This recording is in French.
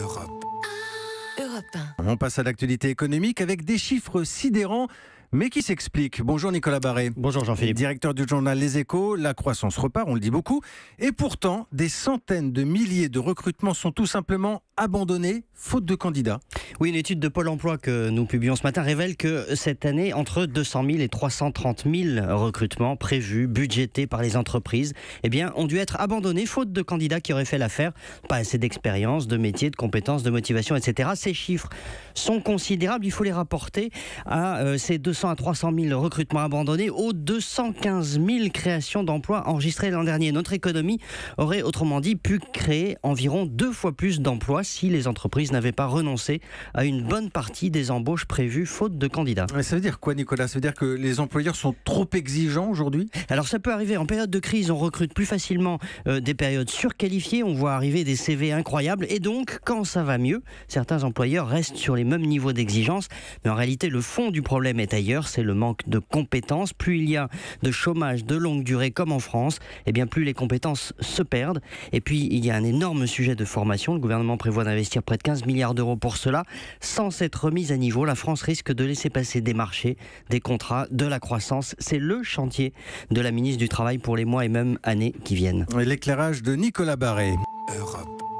Europe. On passe à l'actualité économique avec des chiffres sidérants mais qui s'expliquent. Bonjour Nicolas Barré. Bonjour Jean-Philippe. Directeur du journal Les Échos, la croissance repart, on le dit beaucoup. Et pourtant, des centaines de milliers de recrutements sont tout simplement abandonnés, faute de candidats. Oui, une étude de Pôle emploi que nous publions ce matin révèle que cette année, entre 200 000 et 330 000 recrutements prévus, budgétés par les entreprises, eh bien, ont dû être abandonnés faute de candidats qui auraient fait l'affaire. Pas assez d'expérience, de métier, de compétences, de motivation, etc. Ces chiffres sont considérables. Il faut les rapporter à euh, ces 200 à 300 000 recrutements abandonnés aux 215 000 créations d'emplois enregistrées l'an dernier. Notre économie aurait autrement dit pu créer environ deux fois plus d'emplois si les entreprises n'avaient pas renoncé à une bonne partie des embauches prévues faute de candidats. ça veut dire quoi, Nicolas Ça veut dire que les employeurs sont trop exigeants aujourd'hui Alors ça peut arriver. En période de crise, on recrute plus facilement euh, des périodes surqualifiées. On voit arriver des CV incroyables. Et donc, quand ça va mieux, certains employeurs restent sur les mêmes niveaux d'exigence. Mais en réalité, le fond du problème est ailleurs. C'est le manque de compétences. Plus il y a de chômage de longue durée, comme en France, et eh bien plus les compétences se perdent. Et puis, il y a un énorme sujet de formation. Le gouvernement prévoit d'investir près de 15 milliards d'euros pour cela. Sans cette remise à niveau, la France risque de laisser passer des marchés, des contrats, de la croissance. C'est le chantier de la ministre du Travail pour les mois et même années qui viennent. L'éclairage de Nicolas Barré. Europe.